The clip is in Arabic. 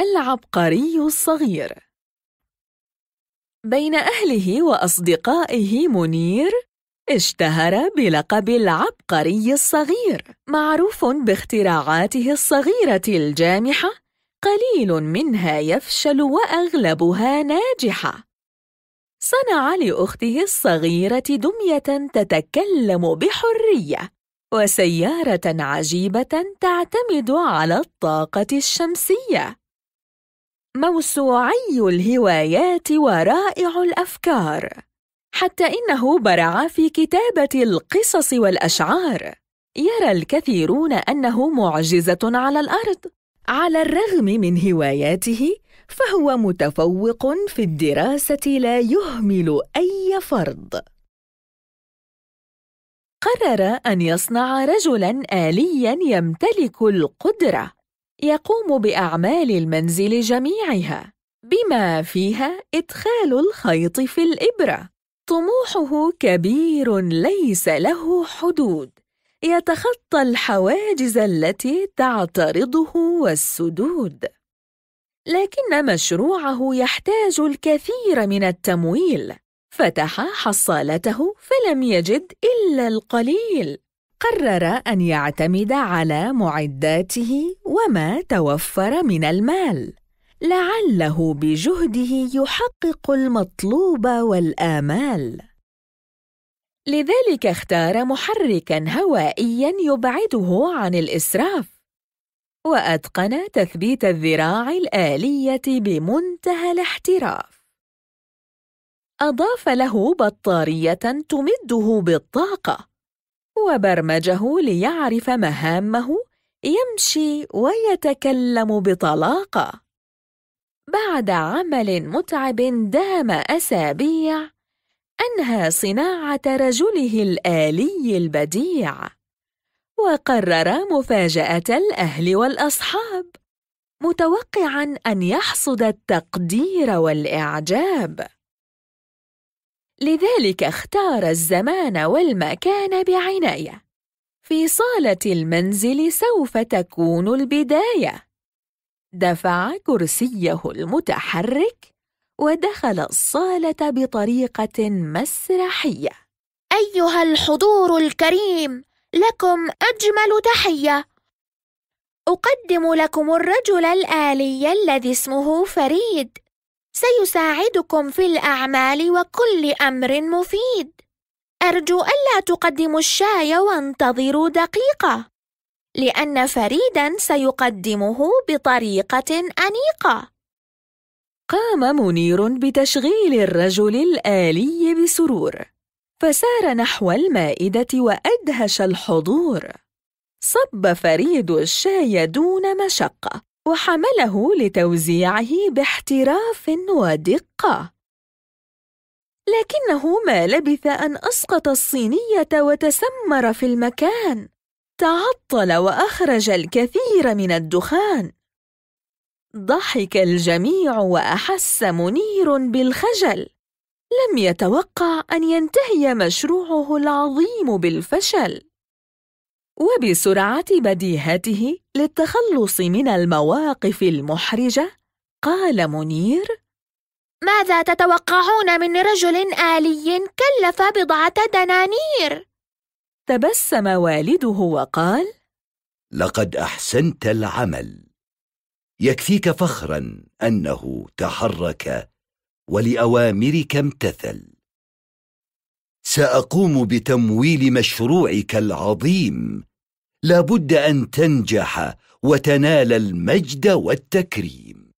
العبقري الصغير بين أهله وأصدقائه منير اشتهر بلقب العبقري الصغير معروف باختراعاته الصغيرة الجامحة قليل منها يفشل وأغلبها ناجحة صنع لأخته الصغيرة دمية تتكلم بحرية وسيارة عجيبة تعتمد على الطاقة الشمسية موسوعي الهوايات ورائع الأفكار حتى إنه برع في كتابة القصص والأشعار يرى الكثيرون أنه معجزة على الأرض على الرغم من هواياته فهو متفوق في الدراسة لا يهمل أي فرض قرر أن يصنع رجلاً آلياً يمتلك القدرة يقوم بأعمال المنزل جميعها بما فيها إدخال الخيط في الإبرة طموحه كبير ليس له حدود يتخطى الحواجز التي تعترضه والسدود لكن مشروعه يحتاج الكثير من التمويل فتح حصالته فلم يجد إلا القليل قرر ان يعتمد على معداته وما توفر من المال لعله بجهده يحقق المطلوب والامال لذلك اختار محركا هوائيا يبعده عن الاسراف واتقن تثبيت الذراع الاليه بمنتهى الاحتراف اضاف له بطاريه تمده بالطاقه وبرمجه ليعرف مهامه يمشي ويتكلم بطلاقة بعد عمل متعب دام أسابيع أنهى صناعة رجله الآلي البديع وقرر مفاجأة الأهل والأصحاب متوقعاً أن يحصد التقدير والإعجاب لذلك اختار الزمان والمكان بعناية في صالة المنزل سوف تكون البداية دفع كرسيه المتحرك ودخل الصالة بطريقة مسرحية أيها الحضور الكريم لكم أجمل تحية أقدم لكم الرجل الآلي الذي اسمه فريد سيساعدكم في الأعمال وكل أمر مفيد أرجو ألا تقدموا الشاي وانتظروا دقيقة لأن فريدا سيقدمه بطريقة أنيقة قام منير بتشغيل الرجل الآلي بسرور فسار نحو المائدة وأدهش الحضور صب فريد الشاي دون مشقة وحمله لتوزيعه باحتراف ودقة لكنه ما لبث أن أسقط الصينية وتسمر في المكان تعطل وأخرج الكثير من الدخان ضحك الجميع وأحس منير بالخجل لم يتوقع أن ينتهي مشروعه العظيم بالفشل وبسرعة بديهته للتخلص من المواقف المحرجة قال منير ماذا تتوقعون من رجل آلي كلف بضعة دنانير؟ تبسم والده وقال لقد أحسنت العمل يكفيك فخرا أنه تحرك ولأوامرك امتثل سأقوم بتمويل مشروعك العظيم لابد ان تنجح وتنال المجد والتكريم